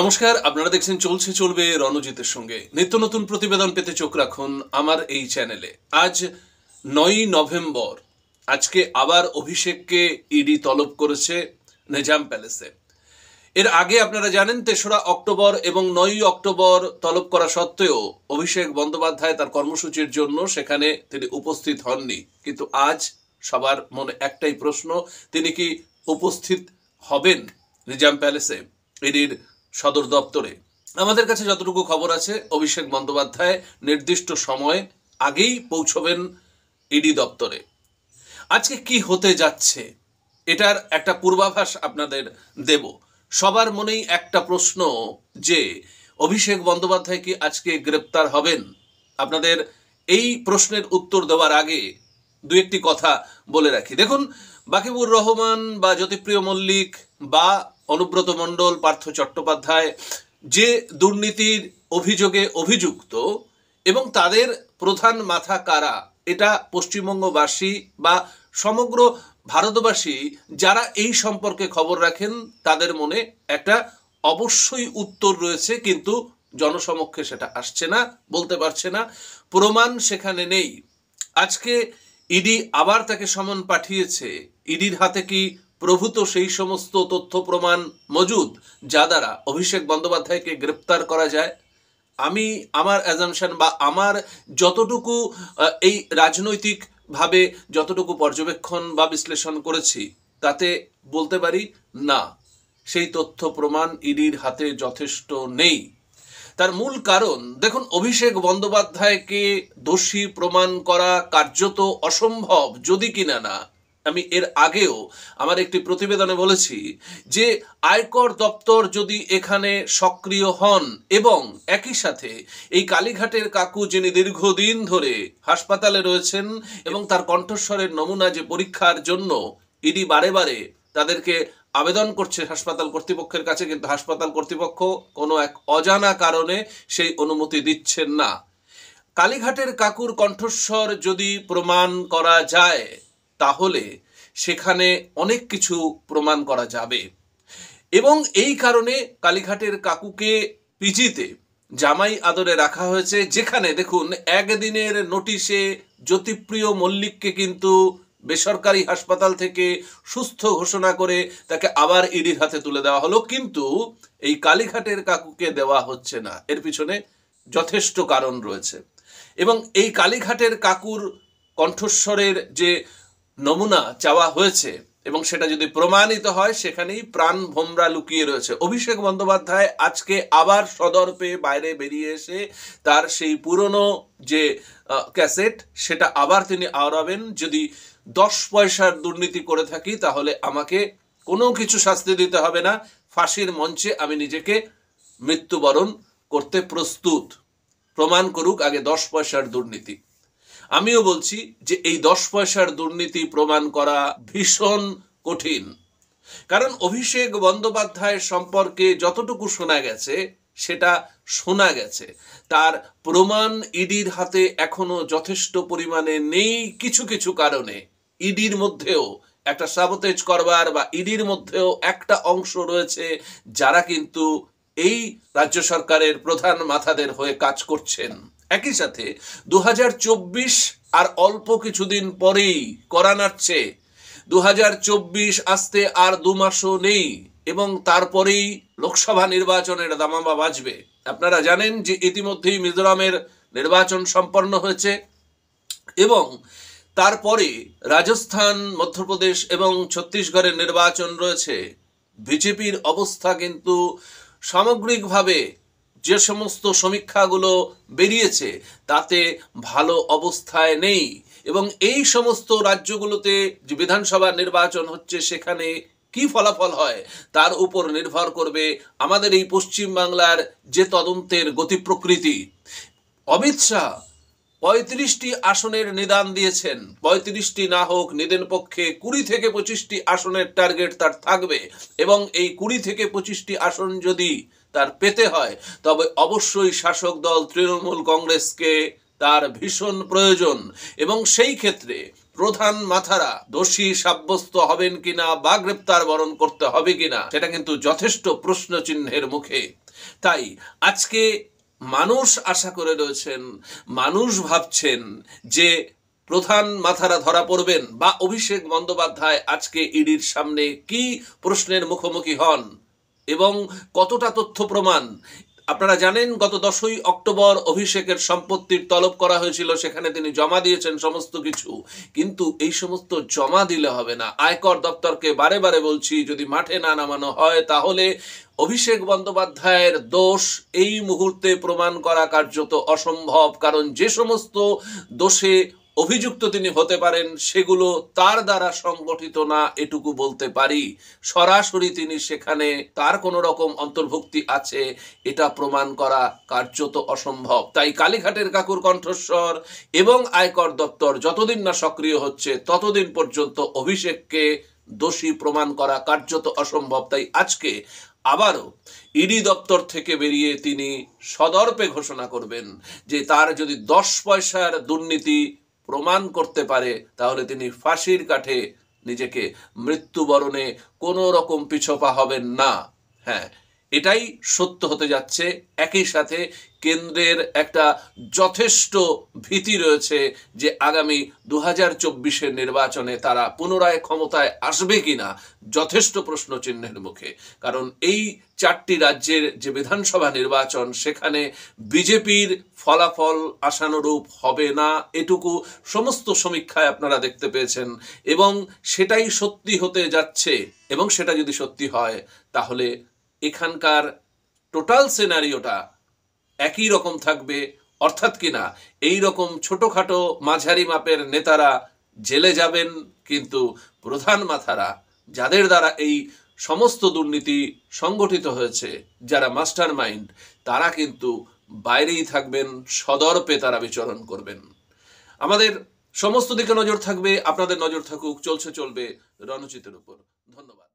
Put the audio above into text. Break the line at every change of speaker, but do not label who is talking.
নমস্কার আপনারা দেখছেন চলছে চলবে রণজিতের সঙ্গে নিত্য নতুন প্রতিবেদন পেতে চোখ রাখুন আমার এই চ্যানেলে আজ নয়ই নভেম্বর আজকে আবার অভিষেককে ইডি তলব করেছে নিজাম প্যালেসে এর আগে আপনারা জানেন তেসরা অক্টোবর এবং নয়ই অক্টোবর তলব করা সত্ত্বেও অভিষেক বন্দ্যোপাধ্যায় তার কর্মসূচির জন্য সেখানে তিনি উপস্থিত হননি কিন্তু আজ সবার মনে একটাই প্রশ্ন তিনি কি উপস্থিত হবেন নিজাম প্যালেসে ইডির সদর দপ্তরে আমাদের কাছে যতটুকু খবর আছে অভিষেক বন্দ্যোপাধ্যায় নির্দিষ্ট সময় আগেই পৌঁছবেন ইডি দপ্তরে আজকে কি হতে যাচ্ছে এটার একটা পূর্বাভাস আপনাদের দেব সবার মনেই একটা প্রশ্ন যে অভিষেক বন্দ্যোপাধ্যায় কি আজকে গ্রেপ্তার হবেন আপনাদের এই প্রশ্নের উত্তর দেওয়ার আগে দু একটি কথা বলে রাখি দেখুন বাকিবুর রহমান বা জ্যোতিপ্রিয় মল্লিক বা অনুব্রত মণ্ডল পার্থ চট্টোপাধ্যায় যে দুর্নীতির অভিযোগে অভিযুক্ত এবং তাদের প্রধান মাথা কারা এটা পশ্চিমবঙ্গবাসী বা সমগ্র ভারতবাসী যারা এই সম্পর্কে খবর রাখেন তাদের মনে একটা অবশ্যই উত্তর রয়েছে কিন্তু জনসমক্ষে সেটা আসছে না বলতে পারছে না প্রমাণ সেখানে নেই আজকে ইডি আবার তাকে সমন পাঠিয়েছে ইডির হাতে কি প্রভূত সেই সমস্ত তথ্য প্রমাণ মজুদ যা দ্বারা অভিষেক বন্দ্যোপাধ্যায়কে গ্রেপ্তার করা যায় আমি আমার অ্যাজামশান বা আমার যতটুকু এই রাজনৈতিকভাবে যতটুকু পর্যবেক্ষণ বা বিশ্লেষণ করেছি তাতে বলতে পারি না সেই তথ্য প্রমাণ ইডির হাতে যথেষ্ট নেই তার মূল কারণ দেখুন অভিষেক বন্দ্যোপাধ্যায়কে দোষী প্রমাণ করা কার্যত অসম্ভব যদি কিনা না আমি এর আগেও আমার একটি প্রতিবেদনে বলেছি যে আয়কর দপ্তর যদি এখানে সক্রিয় হন এবং একই সাথে এই কালীঘাটের কাকু যিনি দীর্ঘদিন ধরে হাসপাতালে রয়েছেন এবং তার কণ্ঠস্বরের নমুনা যে পরীক্ষার জন্য ইডি বারে বারে তাদেরকে আবেদন করছে হাসপাতাল কর্তৃপক্ষের কাছে কিন্তু হাসপাতাল কর্তৃপক্ষ কোনো এক অজানা কারণে সেই অনুমতি দিচ্ছেন না কালীঘাটের কাকুর কণ্ঠস্বর যদি প্রমাণ করা যায় তাহলে সেখানে অনেক কিছু প্রমাণ করা যাবে এবং এই কারণে কালীঘাটের কাকুকে পিজিতে জামাই আদরে রাখা হয়েছে যেখানে দেখুন একদিনের নোটিশে জ্যোতিপ্রিয় মল্লিককে কিন্তু বেসরকারি হাসপাতাল থেকে সুস্থ ঘোষণা করে তাকে আবার ইডির হাতে তুলে দেওয়া হলো কিন্তু এই কালীঘাটের কাকুকে দেওয়া হচ্ছে না এর পিছনে যথেষ্ট কারণ রয়েছে এবং এই কালীঘাটের কাকুর কণ্ঠস্বরের যে নমুনা চাওয়া হয়েছে এবং সেটা যদি প্রমাণিত হয় সেখানেই প্রাণ ভোমরা লুকিয়ে রয়েছে অভিষেক বন্দ্যোপাধ্যায় আজকে আবার সদর্পে বাইরে বেরিয়ে এসে তার সেই পুরনো যে ক্যাসেট সেটা আবার তিনি আওড়াবেন যদি দশ পয়সার দুর্নীতি করে থাকি তাহলে আমাকে কোনো কিছু শাস্তি দিতে হবে না ফাঁসির মঞ্চে আমি নিজেকে মৃত্যুবরণ করতে প্রস্তুত প্রমাণ করুক আগে দশ পয়সার দুর্নীতি আমিও বলছি যে এই দশ পয়সার দুর্নীতি প্রমাণ করা ভীষণ কঠিন কারণ অভিষেক বন্দ্যোপাধ্যায়ের সম্পর্কে যতটুকু শোনা গেছে সেটা শোনা গেছে তার প্রমাণ ইডির হাতে এখনো যথেষ্ট পরিমাণে নেই কিছু কিছু কারণে ইডির মধ্যেও একটা সাবতেজ করবার বা ইডির মধ্যেও একটা অংশ রয়েছে যারা কিন্তু এই রাজ্য সরকারের প্রধান মাথাদের হয়ে কাজ করছেন একই সাথে দু আর অল্প কিছুদিন পরেই করা নাচ্ছে দু আসতে আর দু মাসও নেই এবং তারপরেই লোকসভা নির্বাচনের দামামা বাজবে আপনারা জানেন যে ইতিমধ্যেই মিজোরামের নির্বাচন সম্পন্ন হয়েছে এবং তারপরে রাজস্থান মধ্যপ্রদেশ এবং ছত্তিশগড়ের নির্বাচন রয়েছে বিজেপির অবস্থা কিন্তু সামগ্রিকভাবে যে সমস্ত সমীক্ষাগুলো বেরিয়েছে তাতে ভালো অবস্থায় নেই এবং এই সমস্ত রাজ্যগুলোতে যে বিধানসভা নির্বাচন হচ্ছে সেখানে কি ফলাফল হয় তার উপর নির্ভর করবে আমাদের এই পশ্চিম বাংলার যে তদন্তের গতি প্রকৃতি অমিত শাহ পঁয়ত্রিশটি আসনের নিদান দিয়েছেন পঁয়ত্রিশটি না হোক নিদেন পক্ষে কুড়ি থেকে পঁচিশটি আসনের টার্গেট তার থাকবে এবং এই কুড়ি থেকে পঁচিশটি আসন যদি তার পেতে হয় তবে অবশ্যই শাসক দল তৃণমূল কংগ্রেসকে তার ভীষণ প্রয়োজন এবং সেই ক্ষেত্রে প্রধান মাথারা দোষী সাব্যস্ত হবেন কিনা বা গ্রেপ্তার বরণ করতে হবে কিনা সেটা কিন্তু যথেষ্ট প্রশ্ন চিহ্নের মুখে তাই আজকে মানুষ আশা করে রয়েছেন মানুষ ভাবছেন যে প্রধান মাথারা ধরা পড়বেন বা অভিষেক বন্দ্যোপাধ্যায় আজকে ইডির সামনে কি প্রশ্নের মুখোমুখি হন এবং কতটা তথ্য প্রমাণ আপনারা জানেন গত দশই অক্টোবর অভিষেকের সম্পত্তির তলব করা হয়েছিল সেখানে তিনি জমা দিয়েছেন সমস্ত কিছু কিন্তু এই সমস্ত জমা দিলে হবে না আয়কর দপ্তরকে বারে বারে বলছি যদি মাঠে না নামানো হয় তাহলে অভিষেক বন্দ্যোপাধ্যায়ের দোষ এই মুহূর্তে প্রমাণ করা কার্যত অসম্ভব কারণ যে সমস্ত দোষে অভিযুক্ত তিনি হতে পারেন সেগুলো তার দ্বারা সংগঠিত না এটুকু বলতে পারি সরাসরি তিনি সেখানে তার কোনো রকম অন্তর্ভুক্তি আছে এটা প্রমাণ করা কার্যত অসম্ভব তাই কালীঘাটের কাকুর কণ্ঠস্বর এবং আয়কর দপ্তর যতদিন না সক্রিয় হচ্ছে ততদিন পর্যন্ত অভিষেককে দোষী প্রমাণ করা কার্যত অসম্ভব তাই আজকে আবারও ইডি দপ্তর থেকে বেরিয়ে তিনি সদর্পে ঘোষণা করবেন যে তার যদি দশ পয়সার দুর্নীতি প্রমাণ করতে পারে তাহলে তিনি ফাঁসির কাঠে নিজেকে মৃত্যুবরণে কোনো রকম পিছপা হবেন না হ্যাঁ এটাই সত্য হতে যাচ্ছে একই সাথে কেন্দ্রের একটা যথেষ্ট ভীতি রয়েছে যে আগামী দু হাজার চব্বিশের নির্বাচনে তারা পুনরায় ক্ষমতায় আসবে কিনা যথেষ্ট প্রশ্ন চিহ্নের মুখে কারণ এই চারটি রাজ্যের যে বিধানসভা নির্বাচন সেখানে বিজেপির ফলাফল আশানুরূপ হবে না এটুকু সমস্ত সমীক্ষায় আপনারা দেখতে পেয়েছেন এবং সেটাই সত্যি হতে যাচ্ছে এবং সেটা যদি সত্যি হয় তাহলে এখানকার টোটাল সিনারিওটা একই রকম থাকবে অর্থাৎ কিনা এই রকম ছোটোখাটো মাঝারি মাপের নেতারা জেলে যাবেন কিন্তু প্রধান মাথারা যাদের দ্বারা এই সমস্ত দুর্নীতি সংগঠিত হয়েছে যারা মাস্টার মাইন্ড তারা কিন্তু বাইরেই থাকবেন সদর্পে তারা বিচরণ করবেন আমাদের সমস্ত দিকে নজর থাকবে আপনাদের নজর থাকুক চলছে চলবে রণচিতের উপর ধন্যবাদ